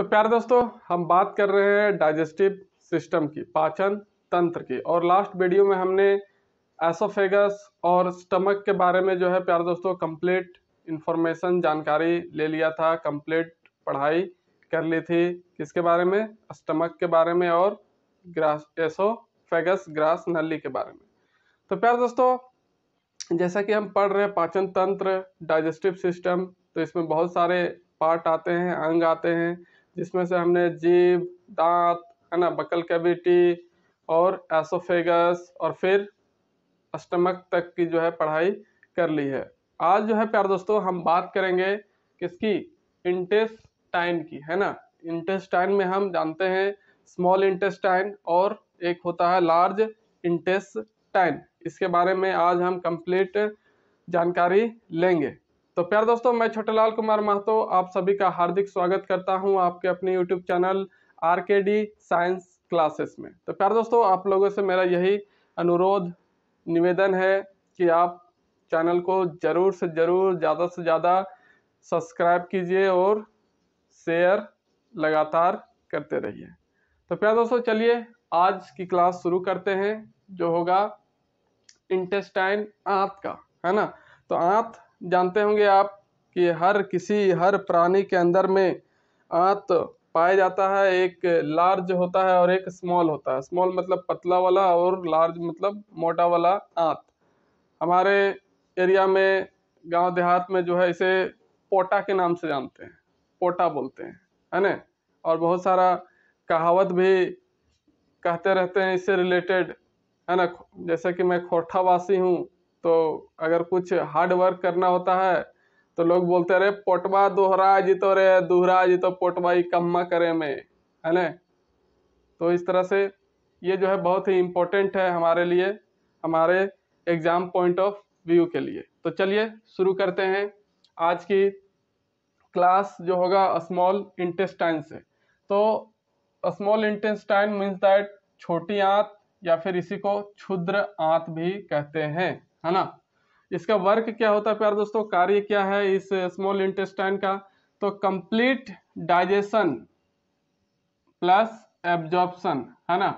तो प्यारे दोस्तों हम बात कर रहे हैं डाइजेस्टिव सिस्टम की पाचन तंत्र की और लास्ट वीडियो में हमने एसोफेगस और स्टमक के बारे में जो है प्यारे दोस्तों कंप्लीट इन्फॉर्मेशन जानकारी ले लिया था कंप्लीट पढ़ाई कर ली थी किसके बारे में स्टमक के बारे में और ग्रास एसोफेगस ग्रास नली के बारे में तो प्यारे दोस्तों जैसा कि हम पढ़ रहे हैं पाचन तंत्र डाइजेस्टिव सिस्टम तो इसमें बहुत सारे पार्ट आते हैं अंग आते हैं जिसमें से हमने जीभ दांत है ना बकल कैविटी और एसोफेगस और फिर स्टमक तक की जो है पढ़ाई कर ली है आज जो है प्यार दोस्तों हम बात करेंगे किसकी इंटेस्टाइन की है ना इंटेस्टाइन में हम जानते हैं स्मॉल इंटेस्टाइन और एक होता है लार्ज इंटेस्टाइन इसके बारे में आज हम कंप्लीट जानकारी लेंगे तो प्यार दोस्तों मैं छोटेलाल कुमार महतो आप सभी का हार्दिक स्वागत करता हूं आपके अपने YouTube channel R K D science classes में तो प्यार दोस्तों आप लोगों से मेरा यही अनुरोध निवेदन है कि आप चैनल को ज़रूर से ज़रूर ज़्यादा से ज़्यादा सब्सक्राइब कीजिए और शेयर लगातार करते रहिए तो प्यार दोस्तों चलिए आज की क्लास शुरू करते हैं जो होगा इंटेस्टाइन आँत का है ना तो आंत जानते होंगे आप कि हर किसी हर प्राणी के अंदर में आंत पाया जाता है एक लार्ज होता है और एक स्मॉल होता है स्मॉल मतलब पतला वाला और लार्ज मतलब मोटा वाला आंत हमारे एरिया में गांव देहात में जो है इसे पोटा के नाम से जानते हैं पोटा बोलते हैं है ना और बहुत सारा कहावत भी कहते रहते हैं इससे रिलेटेड है ना जैसे कि मैं खोठावासी हूँ तो अगर कुछ हार्ड वर्क करना होता है तो लोग बोलते अरे पोटवा दोहरा जीतो रे दोहरा जीतो पोटवा ही कम्मा करे में है ना तो इस तरह से ये जो है बहुत ही इम्पोर्टेंट है हमारे लिए हमारे एग्ज़ाम पॉइंट ऑफ व्यू के लिए तो चलिए शुरू करते हैं आज की क्लास जो होगा स्मॉल इंटेस्टाइन से तो स्मॉल इंटेस्टाइन मीन्स दैट छोटी आंत या फिर इसी को क्षुद्र आंत भी कहते हैं है ना इसका वर्क क्या होता है प्यार दोस्तों कार्य क्या है इस स्मॉल इंटेस्टाइन का तो कंप्लीट डाइजेशन प्लस एब्जॉर्प्शन है ना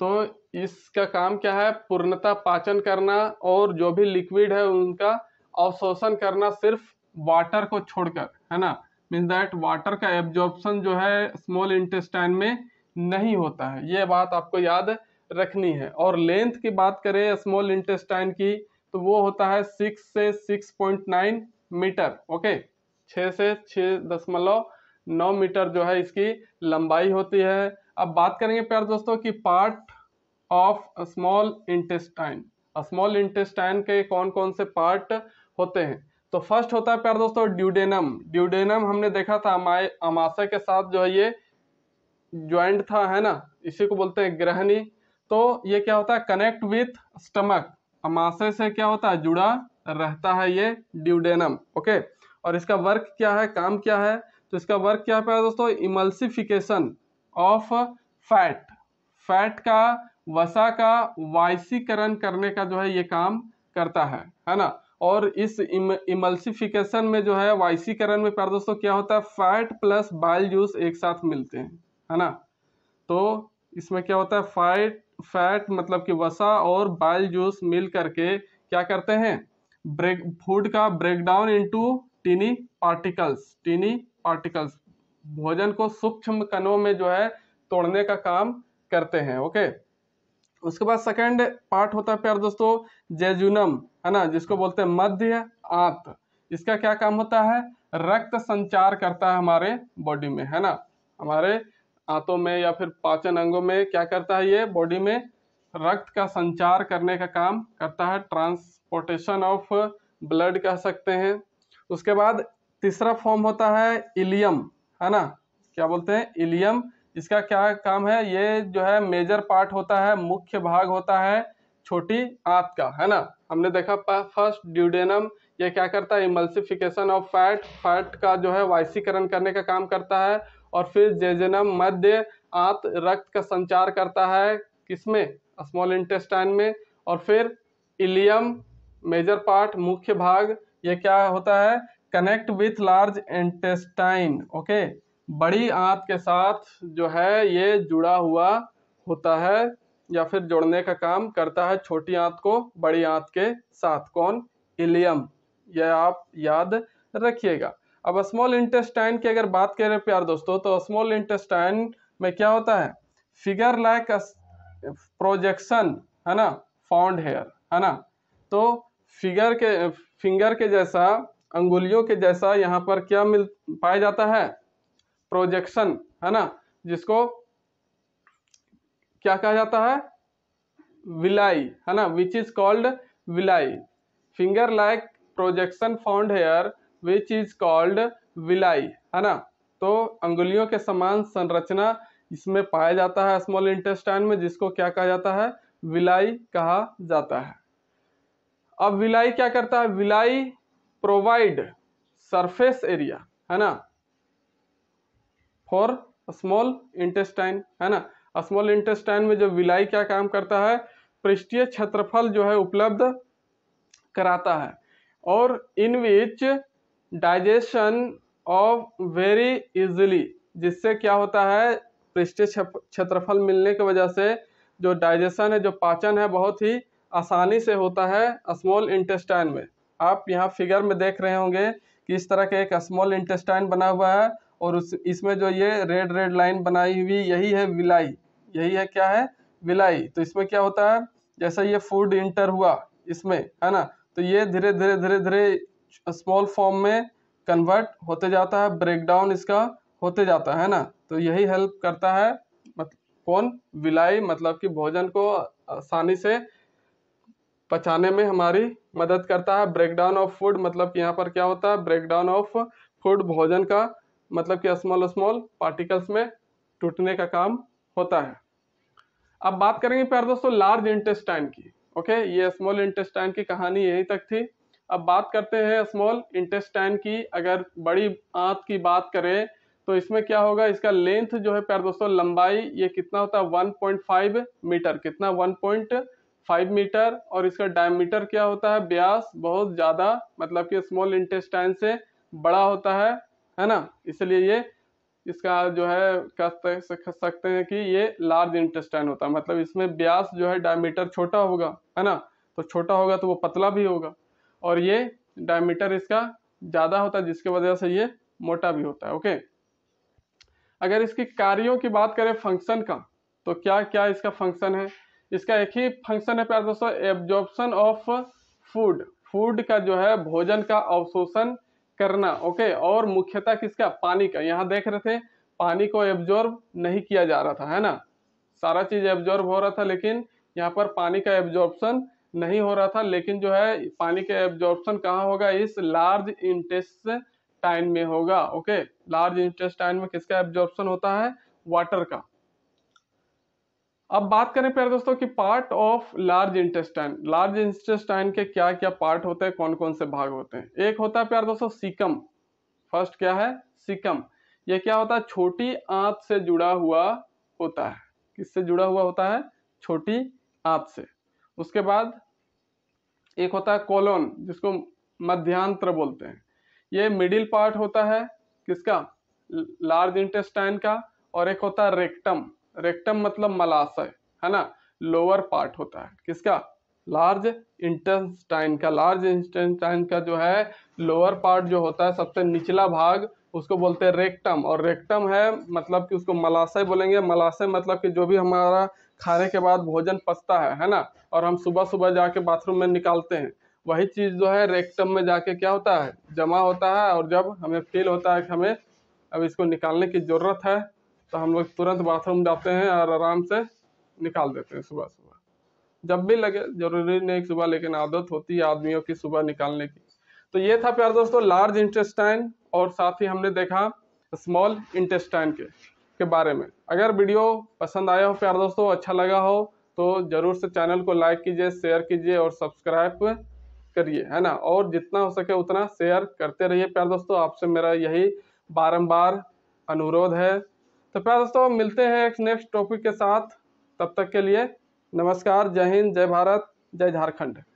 तो इसका काम क्या है पूर्णता पाचन करना और जो भी लिक्विड है उनका अवशोषण करना सिर्फ वाटर को छोड़कर है ना मीन्स दैट वाटर का एब्जॉर्प्शन जो है स्मॉल इंटेस्टाइन में नहीं होता है ये बात आपको याद रखनी है और लेंथ की बात करें स्मॉल इंटेस्टाइन की तो वो होता है सिक्स से six point nine metre okay छः से छः दशमलव नौ मीटर जो है इसकी लंबाई होती है अब बात करेंगे प्यार दोस्तों कि part of small intestine small intestine के कौन कौन से पार्ट होते हैं तो फर्स्ट होता है प्यार दोस्तों ड्यूडेनम ड्यूडेनम हमने देखा था अमाशय के साथ जो है ये ज्वाइंट था है ना इसी को बोलते हैं ग्रहणी तो ये क्या होता है कनेक्ट विथ स्टमक अमाशय से क्या होता है जुड़ा रहता है ये ड्यूडेनम ओके और इसका वर्क क्या है काम क्या है तो इसका वर्क क्या है दोस्तों इमल्सिफिकेशन ऑफ फैट फैट का वसा का वायसीकरण करने का जो है ये काम करता है है ना और इस इम, इमल्सिफिकेशन में जो है वायसीकरण में प्यार दोस्तों क्या होता है फैट प्लस बाइल जूस एक साथ मिलते हैं है ना तो इसमें क्या होता है फैट फैट मतलब कि वसा और बाइल जूस मिल करके क्या करते हैं ब्रेक फूड का breakdown into tiny particles tiny particles भोजन को सूक्ष्म कणों में जो है तोड़ने का काम करते हैं ओके उसके बाद सेकंड पार्ट होता है प्यार दोस्तों जेजुनम है ना जिसको बोलते हैं मध्य आंत इसका क्या काम होता है रक्त संचार करता है हमारे बॉडी में है ना हमारे आंतों में या फिर पाचन अंगों में क्या करता है ये बॉडी में रक्त का संचार करने का काम करता है ट्रांसपोर्टेशन ऑफ ब्लड कह सकते हैं उसके बाद तीसरा फॉर्म होता है इलियम है ना क्या बोलते हैं इलियम इसका क्या काम है ये जो है मेजर पार्ट होता है मुख्य भाग होता है छोटी आंत का है ना हमने देखा फर्स्ट ड्यूडेनम ये क्या करता है इमल्सिफिकेशन ऑफ फैट फैट का जो है वाइसीकरण करने का काम करता है और फिर जेजेनम मध्य आंत रक्त का संचार करता है किसमें स्मॉल इंटेस्टाइन में और फिर इलियम मेजर पार्ट मुख्य भाग ये क्या होता है connect with large intestine okay बड़ी आंत के साथ जो है ये जुड़ा हुआ होता है या फिर जोड़ने का काम करता है छोटी आंत को बड़ी आंत के साथ कौन इलियम यह आप याद रखिएगा अब स्मॉल इंटेस्टाइन की अगर बात करें प्यार दोस्तों तो स्मॉल इंटेस्टाइन में क्या होता है फिगर लाइक प्रोजेक्शन है ना फाउंड हेयर है ना तो फिगर के फिंगर के जैसा अंगुलियों के जैसा यहाँ पर क्या मिल पाया जाता है प्रोजेक्शन है ना जिसको क्या कहा जाता है विलाई है ना which is called villi finger like projection found here which is called villi है ना तो अंगुलियों के समान संरचना इसमें पाया जाता है स्मॉल इंटेस्टाइन में जिसको क्या कहा जाता है विलाई कहा जाता है अब विलाई क्या करता है विलाई प्रोवाइड सरफेस एरिया है ना फॉर स्मॉल इंटेस्टाइन है ना स्मॉल इंटेस्टाइन में जो विलाई क्या काम करता है पृष्ठीय क्षेत्रफल जो है उपलब्ध कराता है और in which digestion of very easily जिससे क्या होता है पृष्ठीय क्षेत्रफल मिलने की वजह से जो डाइजेशन है जो पाचन है बहुत ही आसानी से होता है स्मॉल इंटेस्टाइन में आप यहाँ फिगर में देख रहे होंगे कि इस तरह के एक स्मॉल इंटेस्टाइन बना हुआ है और उस इसमें जो ये रेड रेड लाइन बनाई हुई यही है विलाई यही है क्या है विलाई तो इसमें क्या होता है जैसा ये फूड इंटर हुआ इसमें है ना तो ये धीरे धीरे धीरे धीरे स्मॉल फॉर्म में कन्वर्ट होते जाता है ब्रेकडाउन इसका होते जाता है ना तो यही हेल्प करता है कौन विलाई मतलब कि भोजन को आसानी से पचाने में हमारी मदद करता है ब्रेक डाउन ऑफ फूड मतलब कि यहाँ पर क्या होता है ब्रेकडाउन ऑफ फूड भोजन का मतलब कि स्मॉल स्मॉल पार्टिकल्स में टूटने का काम होता है अब बात करेंगे प्यार दोस्तों लार्ज इंटेस्टाइन की ओके ये स्मॉल इंटेस्टाइन की कहानी यहीं तक थी अब बात करते हैं स्मॉल इंटेस्टाइन की अगर बड़ी आंत की बात करें तो इसमें क्या होगा इसका लेंथ जो है प्यार दोस्तों लंबाई ये कितना होता है 1.5 मीटर कितना 1.5 मीटर और इसका डायमीटर क्या होता है ब्यास बहुत ज़्यादा मतलब कि स्मॉल इंटेस्टाइन से बड़ा होता है है ना इसलिए ये इसका जो है कह सकते हैं कि ये लार्ज इंटेस्टाइन होता है मतलब इसमें ब्यास जो है डायमीटर छोटा होगा है ना तो छोटा होगा तो वो पतला भी होगा और ये डायमीटर इसका ज़्यादा होता है जिसकी वजह से ये मोटा भी होता है ओके अगर इसकी कार्यों की बात करें फंक्शन का तो क्या क्या इसका फंक्शन है इसका एक ही फंक्शन है प्यार दोस्तों एब्जॉर्प्शन ऑफ फूड फूड का जो है भोजन का अवशोषण करना ओके और मुख्यतः किसका पानी का यहाँ देख रहे थे पानी को एब्जॉर्ब नहीं किया जा रहा था है ना सारा चीज एब्जॉर्ब हो रहा था लेकिन यहाँ पर पानी का एब्जॉर्प्शन नहीं हो रहा था लेकिन जो है पानी के एब्जॉर्प्शन कहाँ होगा इस लार्ज इंटेस्टाइन में होगा ओके लार्ज इंटेस्टाइन में किसका एब्जॉर्प्शन होता है वाटर का अब बात करें प्यारे दोस्तों कि part of large intestine large intestine के क्या क्या पार्ट होते हैं कौन कौन से भाग होते हैं एक होता है प्यार दोस्तों सिकम फर्स्ट क्या है सिकम यह क्या होता है छोटी आंत से जुड़ा हुआ होता है किससे जुड़ा हुआ होता है छोटी आंत से उसके बाद एक होता है कोलोन जिसको मध्यांत्र बोलते हैं ये मिडिल पार्ट होता है किसका लार्ज इंटेस्टाइन का और एक होता है रेक्टम रेक्टम मतलब मलाशय है ना लोअर पार्ट होता है किसका लार्ज इंटेस्टाइन का लार्ज इंटेस्टाइन का जो है लोअर पार्ट जो होता है सबसे निचला भाग उसको बोलते हैं रेक्टम और रेक्टम है मतलब कि उसको मलाशय बोलेंगे मलाशय मतलब कि जो भी हमारा खाने के बाद भोजन पचता है है ना और हम सुबह सुबह जाके बाथरूम में निकालते हैं वही चीज़ जो है रेक्टम में जाके क्या होता है जमा होता है और जब हमें फील होता है कि हमें अब इसको निकालने की ज़रूरत है तो हम लोग तुरंत बाथरूम जाते हैं और आराम से निकाल देते हैं सुबह सुबह जब भी लगे ज़रूरी नहीं सुबह लेकिन आदत होती है आदमियों की सुबह निकालने की तो ये था प्यार दोस्तों लार्ज इंटेस्टाइन और साथ ही हमने देखा स्मॉल इंटेस्टाइन के के बारे में अगर वीडियो पसंद आया हो प्यार दोस्तों अच्छा लगा हो तो ज़रूर से चैनल को लाइक कीजिए शेयर कीजिए और सब्सक्राइब करिए है ना और जितना हो सके उतना शेयर करते रहिए प्यार दोस्तों आपसे मेरा यही बारम्बार अनुरोध है तो प्यार दोस्तों मिलते हैं एक नेक्स्ट टॉपिक के साथ तब तक के लिए नमस्कार जय हिंद जय भारत जय झारखंड